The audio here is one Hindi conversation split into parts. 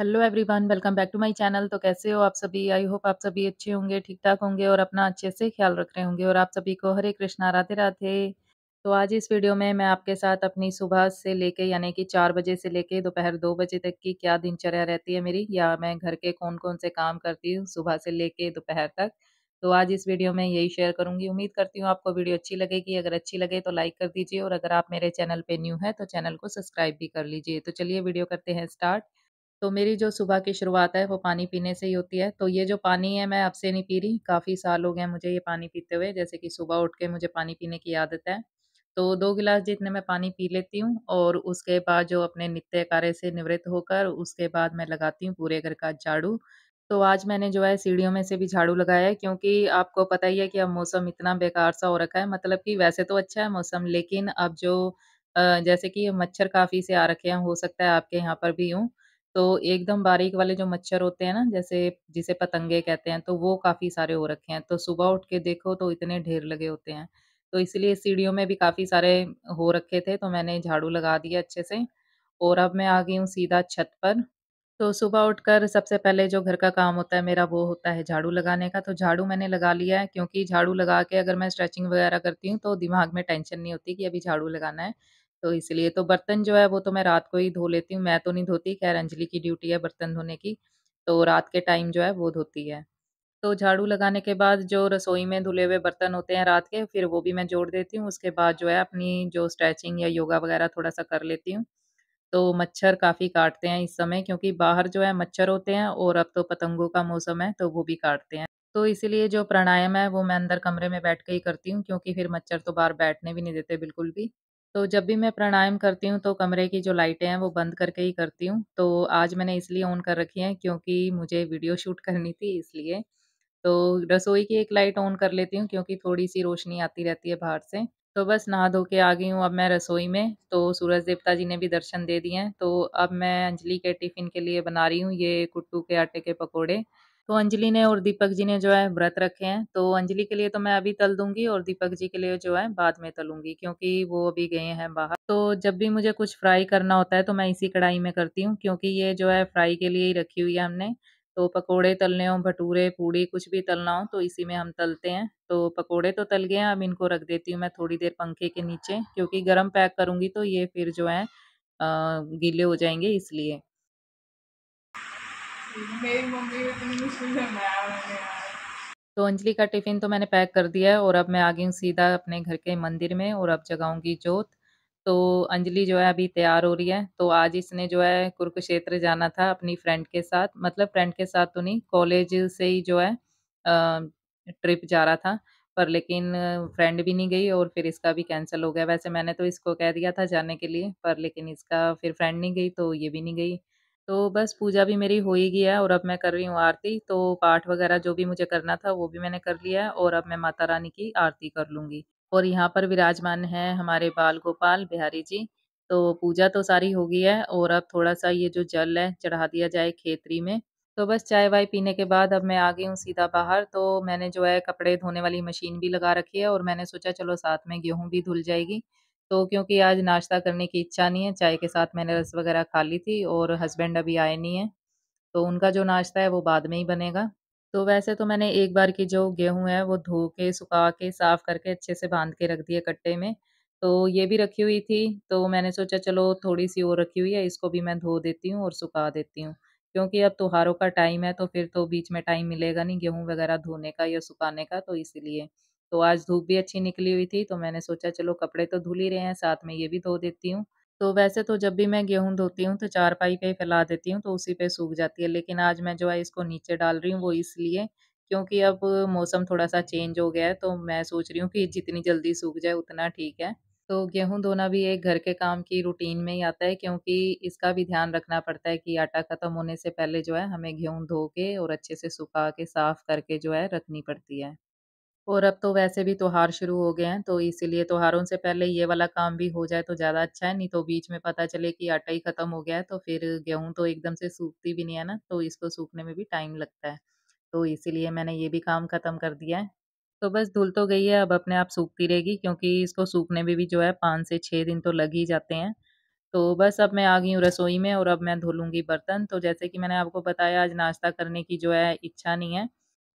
Hello everyone welcome back to my channel तो कैसे हो आप सभी आई होप आप सभी अच्छे होंगे ठीक ठाक होंगे और अपना अच्छे से ख्याल रख रहे होंगे और आप सभी को हरे कृष्णा राधे राधे तो आज इस वीडियो में मैं आपके साथ अपनी सुबह से लेके यानी कि चार बजे से लेके दोपहर दो बजे तक की क्या दिनचर्या रहती है मेरी या मैं घर के कौन कौन से काम करती हूँ सुबह से लेके दोपहर तक तो आज इस वीडियो में यही शेयर करूंगी उम्मीद करती हूँ आपको वीडियो अच्छी लगेगी अगर अच्छी लगे तो लाइक कर दीजिए और अगर आप मेरे चैनल पे न्यू है तो चैनल को सब्सक्राइब भी कर लीजिए तो चलिए वीडियो करते हैं स्टार्ट तो मेरी जो सुबह की शुरुआत है वो पानी पीने से ही होती है तो ये जो पानी है मैं अब से नहीं पी रही काफ़ी साल हो गए मुझे ये पानी पीते हुए जैसे कि सुबह उठ के मुझे पानी पीने की आदत है तो दो गिलास जितने मैं पानी पी लेती हूँ और उसके बाद जो अपने नित्य कार्य से निवृत्त होकर उसके बाद मैं लगाती हूँ पूरे घर का झाड़ू तो आज मैंने जो है सीढ़ियों में से भी झाड़ू लगाया है क्योंकि आपको पता ही है कि अब मौसम इतना बेकार सा हो रखा है मतलब कि वैसे तो अच्छा है मौसम लेकिन अब जो जैसे कि मच्छर काफ़ी से आ रखे हैं हो सकता है आपके यहाँ पर भी हूँ तो एकदम बारीक वाले जो मच्छर होते हैं ना जैसे जिसे पतंगे कहते हैं तो वो काफ़ी सारे हो रखे हैं। तो सुबह उठ के देखो तो इतने ढेर लगे होते हैं। तो इसलिए सीढ़ियों में भी काफ़ी सारे हो रखे थे तो मैंने झाड़ू लगा दिया अच्छे से और अब मैं आ गई हूँ सीधा छत पर। तो सुबह उठकर सबसे पहले जो घर का काम होता है मेरा वो होता है झाड़ू लगाने का। तो झाड़ू मैंने लगा लिया है क्योंकि झाड़ू लगा के अगर मैं स्ट्रेचिंग वगैरह करती हूँ तो दिमाग में टेंशन नहीं होती कि अभी झाड़ू लगाना है। तो इसलिए तो बर्तन जो है वो तो मैं रात को ही धो लेती हूँ, मैं तो नहीं धोती खैर अंजलि की ड्यूटी है बर्तन धोने की, तो रात के टाइम जो है वो धोती है। तो झाड़ू लगाने के बाद जो रसोई में धुले हुए बर्तन होते हैं रात के फिर वो भी मैं जोड़ देती हूँ, उसके बाद जो है अपनी जो स्ट्रेचिंग या योगा वगैरह थोड़ा-सा कर लेती हूँ। तो मच्छर काफ़ी काटते हैं इस समय क्योंकि बाहर जो है मच्छर होते हैं और अब तो पतंगों का मौसम है तो वो भी काटते हैं। तो इसीलिए जो प्राणायाम है वो मैं अंदर कमरे में बैठ के ही करती हूँ क्योंकि फिर मच्छर तो बाहर बैठने भी नहीं देते बिल्कुल भी। तो जब भी मैं प्राणायाम करती हूँ तो कमरे की जो लाइटें हैं वो बंद करके ही करती हूँ। तो आज मैंने इसलिए ऑन कर रखी हैं क्योंकि मुझे वीडियो शूट करनी थी इसलिए। तो रसोई की एक लाइट ऑन कर लेती हूँ क्योंकि थोड़ी-सी रोशनी आती रहती है बाहर से। तो बस नहा धो के आ गई हूँ अब मैं रसोई में। तो सूरज देवता जी ने भी दर्शन दे दिए हैं। तो अब मैं अंजलि के टिफ़िन के लिए बना रही हूँ ये कुट्टू के आटे के पकौड़े तो अंजलि ने और दीपक जी ने जो है व्रत रखे हैं तो अंजलि के लिए तो मैं अभी तल दूंगी और दीपक जी के लिए जो है बाद में तलूंगी क्योंकि वो अभी गए हैं बाहर तो जब भी मुझे कुछ फ्राई करना होता है तो मैं इसी कढ़ाई में करती हूँ क्योंकि ये जो है फ्राई के लिए ही रखी हुई है हमने तो पकोड़े तलने हो भटूरे पूड़ी कुछ भी तलना हो तो इसी में हम तलते हैं तो पकोड़े तो तल गए हैं अब इनको रख देती हूँ मैं थोड़ी देर पंखे के नीचे क्योंकि गर्म पैक करूँगी तो ये फिर जो है गीले हो जाएंगे इसलिए तो अंजलि का टिफ़िन तो मैंने पैक कर दिया है और अब मैं आ गई हूँ सीधा अपने घर के मंदिर में और अब जगाऊंगी जोत तो अंजलि जो है अभी तैयार हो रही है तो आज इसने जो है कुरुक्षेत्र जाना था अपनी फ्रेंड के साथ मतलब फ्रेंड के साथ तो नहीं कॉलेज से ही जो है ट्रिप जा रहा था पर लेकिन फ्रेंड भी नहीं गई और फिर इसका भी कैंसिल हो गया वैसे मैंने तो इसको कह दिया था जाने के लिए पर लेकिन इसका फिर फ्रेंड नहीं गई तो ये भी नहीं गई तो बस पूजा भी मेरी हो ही गया है और अब मैं कर रही हूँ आरती तो पाठ वगैरह जो भी मुझे करना था वो भी मैंने कर लिया है और अब मैं माता रानी की आरती कर लूँगी और यहाँ पर विराजमान है हमारे बाल गोपाल बिहारी जी तो पूजा तो सारी हो गई है और अब थोड़ा सा ये जो जल है चढ़ा दिया जाए खेतरी में तो बस चाय वाय पीने के बाद अब मैं आ गई हूँ सीधा बाहर तो मैंने जो है कपड़े धोने वाली मशीन भी लगा रखी है और मैंने सोचा चलो साथ में गेहूँ भी धुल जाएगी तो क्योंकि आज नाश्ता करने की इच्छा नहीं है, चाय के साथ मैंने रस वगैरह खा ली थी और हस्बैंड अभी आए नहीं हैं, तो उनका जो नाश्ता है वो बाद में ही बनेगा। तो वैसे तो मैंने एक बार की जो गेहूँ है वो धो के, सुखा के, साफ करके अच्छे से बांध के रख दिए कट्टे में, तो ये भी रखी हुई थी, तो मैंने सोचा चलो थोड़ी-सी और रखी हुई है इसको भी मैं धो देती हूँ और सुखा देती हूँ। क्योंकि अब त्योहारों का टाइम है तो फिर तो बीच में टाइम मिलेगा नहीं गेहूँ वगैरह धोने का या सुखाने का तो इसीलिए। तो आज धूप भी अच्छी निकली हुई थी तो मैंने सोचा चलो कपड़े तो धुल ही रहे हैं साथ में ये भी धो देती हूँ तो वैसे तो जब भी मैं गेहूं धोती हूँ तो चारपाई पे फैला देती हूँ तो उसी पे सूख जाती है लेकिन आज मैं जो है इसको नीचे डाल रही हूँ वो इसलिए क्योंकि अब मौसम थोड़ा सा चेंज हो गया है तो मैं सोच रही हूँ कि जितनी जल्दी सूख जाए उतना ठीक है तो गेहूं धोना भी एक घर के काम की रूटीन में ही आता है क्योंकि इसका भी ध्यान रखना पड़ता है कि आटा खत्म होने से पहले जो है हमें गेहूँ धो के और अच्छे से सुखा के साफ करके जो है रखनी पड़ती है और अब तो वैसे भी त्योहार शुरू हो गए हैं, तो इसीलिए त्योहारों से पहले ये वाला काम भी हो जाए तो ज़्यादा अच्छा है, नहीं तो बीच में पता चले कि आटा ही खत्म हो गया है, तो फिर गेहूँ तो एकदम से सूखती भी नहीं है ना, तो इसको सूखने में भी टाइम लगता है। तो इसीलिए मैंने ये भी काम खत्म कर दिया है। तो बस धुल तो गई है, अब अपने आप सूखती रहेगी क्योंकि इसको सूखने में भी जो है पाँच से छः दिन तो लग ही जाते हैं। तो बस अब मैं आ गई हूँ रसोई में और अब मैं धुलूँगी बर्तन। तो जैसे कि मैंने आपको बताया आज नाश्ता करने की जो है इच्छा नहीं है।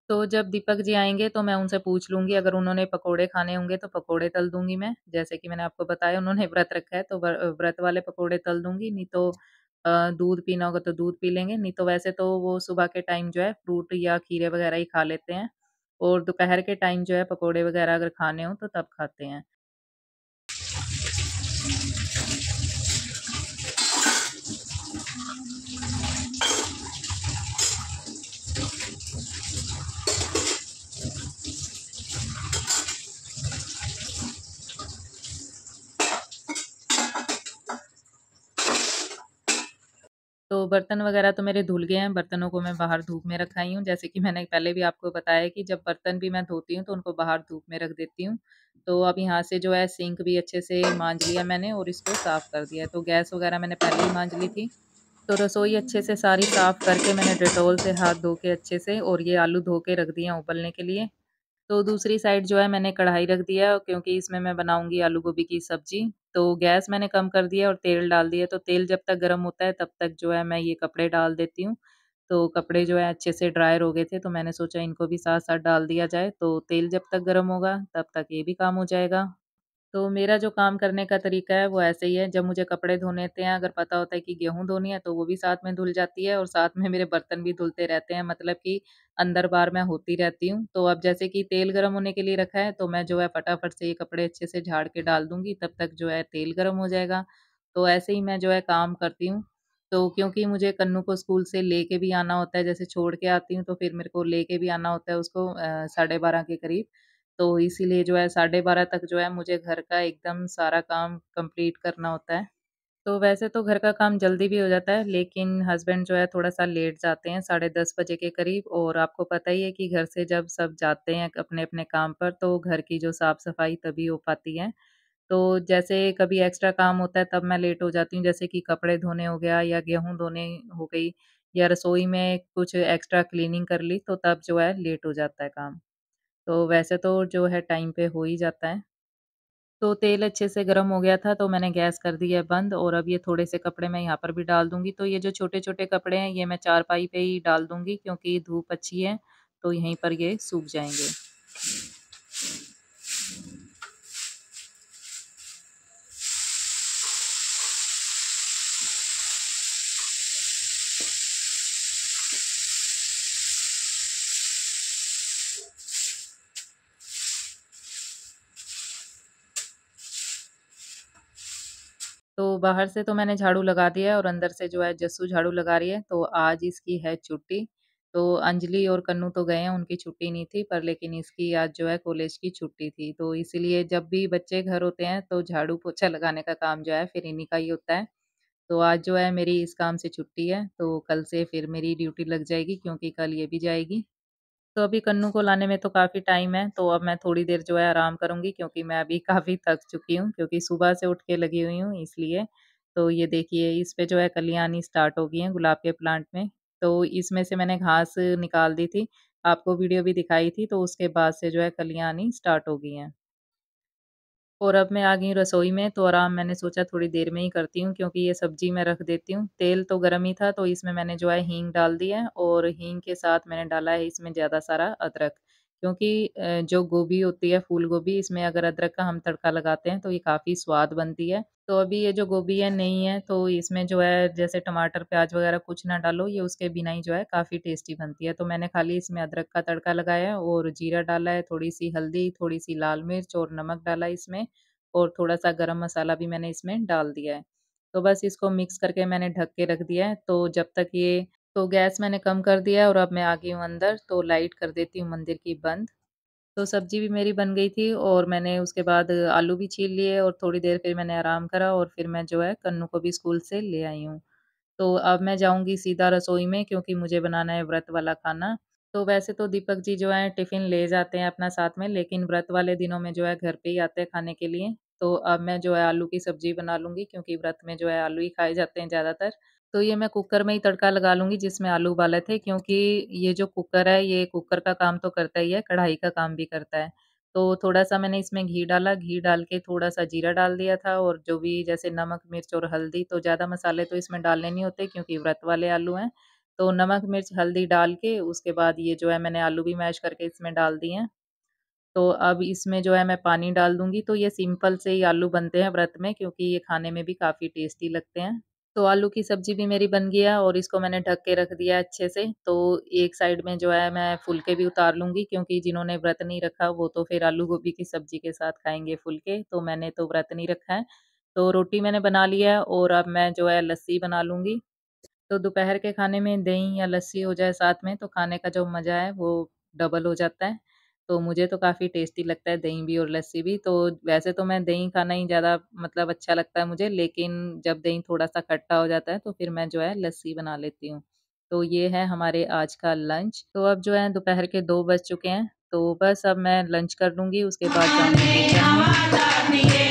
तो जब दीपक जी आएंगे तो मैं उनसे पूछ लूँगी अगर उन्होंने पकोड़े खाने होंगे तो पकोड़े तल दूंगी मैं, जैसे कि मैंने आपको बताया उन्होंने व्रत रखा है तो व्रत वाले पकोड़े तल दूंगी नहीं तो दूध पीना होगा तो दूध पी लेंगे, नहीं तो वैसे तो वो सुबह के टाइम जो है फ्रूट या खीरे वगैरह ही खा लेते हैं और दोपहर के टाइम जो है पकोड़े वगैरह अगर खाने हों तो तब खाते हैं। तो बर्तन वगैरह तो मेरे धुल गए हैं, बर्तनों को मैं बाहर धूप में रखा ही हूँ, जैसे कि मैंने पहले भी आपको बताया कि जब बर्तन भी मैं धोती हूँ, तो उनको बाहर धूप में रख देती हूँ। तो अब यहाँ से जो है सिंक भी अच्छे से मांज लिया मैंने और इसको साफ़ कर दिया तो गैस वगैरह मैंने पहले ही मांज ली थी। तो रसोई अच्छे से सारी साफ़ करके मैंने डिटोल से हाथ धो के अच्छे से और ये आलू धो के रख दिया उबलने के लिए। तो दूसरी साइड जो है मैंने कढ़ाई रख दिया क्योंकि इसमें मैं बनाऊँगी आलू गोभी की सब्ज़ी। तो गैस मैंने कम कर दिया और तेल डाल दिया तो तेल जब तक गर्म होता है तब तक जो है मैं ये कपड़े डाल देती हूँ तो कपड़े जो है अच्छे से ड्रायर हो गए थे तो मैंने सोचा इनको भी साथ साथ डाल दिया जाए तो तेल जब तक गर्म होगा तब तक ये भी काम हो जाएगा तो मेरा जो काम करने का तरीका है वो ऐसे ही है, जब मुझे कपड़े धोने होते हैं, अगर पता होता है कि गेहूं धोनी है तो वो भी साथ में धुल जाती है और साथ में मेरे बर्तन भी धुलते रहते हैं मतलब कि अंदर बार मैं होती रहती हूँ। तो अब जैसे कि तेल गर्म होने के लिए रखा है तो मैं जो है फटाफट से ये कपड़े अच्छे से झाड़ के डाल दूँगी, तब तक जो है तेल गर्म हो जाएगा। तो ऐसे ही मैं जो है काम करती हूँ। तो क्योंकि मुझे कन्नू को स्कूल से लेके भी आना होता है, जैसे छोड़ के आती हूँ तो फिर मेरे को लेके भी आना होता है उसको साढ़े बारह के करीब। तो इसीलिए जो है साढ़े बारह तक जो है मुझे घर का एकदम सारा काम कंप्लीट करना होता है। तो वैसे तो घर का काम जल्दी भी हो जाता है, लेकिन हस्बैंड जो है थोड़ा-सा लेट जाते हैं, साढ़े दस बजे के करीब और आपको पता ही है कि घर से जब सब जाते हैं अपने-अपने काम पर, तो घर की जो साफ-सफाई तभी हो पाती है। तो जैसे कभी एक्स्ट्रा काम होता है, तब मैं लेट हो जाती हूँ, जैसे कि कपड़े धोने हो गया या गेहूँ धोने हो गई या रसोई में कुछ एक्स्ट्रा क्लीनिंग कर ली, तो तब जो है लेट हो जाता है काम। तो वैसे तो जो है टाइम पे हो ही जाता है। तो तेल अच्छे से गर्म हो गया था तो मैंने गैस कर दी है बंद और अब ये थोड़े-से कपड़े मैं यहाँ पर भी डाल दूँगी। तो ये जो छोटे-छोटे कपड़े हैं ये मैं चारपाई पे ही डाल दूँगी क्योंकि धूप अच्छी है, तो यहीं पर ये सूख जाएंगे बाहर से तो मैंने झाड़ू लगा दिया है और अंदर से जो है जस्सू झाड़ू लगा रही है तो आज इसकी है छुट्टी तो अंजलि और कन्नू तो गए हैं उनकी छुट्टी नहीं थी पर लेकिन इसकी आज जो है कॉलेज की छुट्टी थी तो इसीलिए जब भी बच्चे घर होते हैं तो झाड़ू पोछा लगाने का काम जो है फिर इन्हीं का ही होता है तो आज जो है मेरी इस काम से छुट्टी है तो कल से फिर मेरी ड्यूटी लग जाएगी क्योंकि कल ये भी जाएगी तो अभी कन्नू को लाने में तो काफ़ी टाइम है, तो अब मैं थोड़ी देर जो है आराम करूँगी क्योंकि मैं अभी काफ़ी थक चुकी हूँ क्योंकि सुबह से उठ के लगी हुई हूँ इसलिए। तो ये देखिए इस पर जो है कलियाँ आनी स्टार्ट हो गई हैं गुलाब के प्लांट में, तो इसमें से मैंने घास निकाल दी थी, आपको वीडियो भी दिखाई थी तो उसके बाद से जो है कलियाँ आनी स्टार्ट हो गई हैं। और अब मैं आ गई रसोई में तो आराम मैंने सोचा थोड़ी देर में ही करती हूँ क्योंकि ये सब्जी मैं रख देती हूँ तेल तो गर्म ही था तो इसमें मैंने जो है हींग डाल दी है और हींग के साथ मैंने डाला है इसमें ज़्यादा सारा अदरक क्योंकि जो गोभी होती है फूल गोभी इसमें अगर अदरक का हम तड़का लगाते हैं तो ये काफ़ी स्वाद बनती है। तो अभी ये जो गोभी है नहीं है तो इसमें जो है जैसे टमाटर, प्याज़ वग़ैरह कुछ ना डालो ये उसके बिना ही जो है काफ़ी टेस्टी बनती है। तो मैंने खाली इसमें अदरक का तड़का लगाया है और जीरा डाला है, थोड़ी-सी हल्दी, थोड़ी-सी लाल मिर्च और नमक डाला है इसमें और थोड़ा-सा गर्म मसाला भी मैंने इसमें डाल दिया है। तो बस इसको मिक्स करके मैंने ढक के रख दिया है। तो जब तक ये तो गैस मैंने कम कर दिया और अब मैं आ गई हूँ अंदर तो लाइट कर देती हूँ मंदिर की बंद तो सब्जी भी मेरी बन गई थी और मैंने उसके बाद आलू भी छील लिए और थोड़ी देर फिर मैंने आराम करा और फिर मैं जो है कन्नू को भी स्कूल से ले आई हूँ तो अब मैं जाऊँगी सीधा रसोई में क्योंकि मुझे बनाना है व्रत वाला खाना तो वैसे तो दीपक जी जो है टिफ़िन ले जाते हैं अपना साथ में लेकिन व्रत वाले दिनों में जो है घर पर ही आते हैं खाने के लिए तो अब मैं जो है आलू की सब्जी बना लूँगी क्योंकि व्रत में जो है आलू ही खाए जाते हैं ज़्यादातर तो ये मैं कुकर में ही तड़का लगा लूँगी जिसमें आलू उबाले थे क्योंकि ये जो कुकर है ये कुकर का काम तो करता ही है, कढ़ाई का काम भी करता है। तो थोड़ा-सा मैंने इसमें घी डाला, घी डाल के थोड़ा-सा जीरा डाल दिया था और जो भी जैसे नमक, मिर्च और हल्दी तो ज़्यादा मसाले तो इसमें डालने नहीं होते क्योंकि व्रत वाले आलू हैं। तो नमक, मिर्च, हल्दी डाल के उसके बाद ये जो है मैंने आलू भी मैश करके इसमें डाल दिए हैं। तो अब इसमें जो है मैं पानी डाल दूँगी तो ये सिंपल से ही आलू बनते हैं व्रत में क्योंकि ये खाने में भी काफ़ी टेस्टी लगते हैं। तो आलू की सब्जी भी मेरी बन गया और इसको मैंने ढक के रख दिया अच्छे से तो एक साइड में जो है मैं फुलके भी उतार लूँगी क्योंकि जिन्होंने व्रत नहीं रखा वो तो फिर आलू गोभी की सब्जी के साथ खाएंगे फुलके तो मैंने तो व्रत नहीं रखा है तो रोटी मैंने बना लिया है और अब मैं जो है लस्सी बना लूँगी तो दोपहर के खाने में दही या लस्सी हो जाए साथ में तो खाने का जो मज़ा है वो डबल हो जाता है तो मुझे तो काफ़ी टेस्टी लगता है दही भी और लस्सी भी तो वैसे तो मैं दही खाना ही ज़्यादा मतलब अच्छा लगता है मुझे लेकिन जब दही थोड़ा-सा खट्टा हो जाता है तो फिर मैं जो है लस्सी बना लेती हूँ। तो ये है हमारे आज का लंच। तो अब जो है दोपहर के दो बज चुके हैं, तो बस अब मैं लंच कर लूँगी उसके बाद जाऊँगी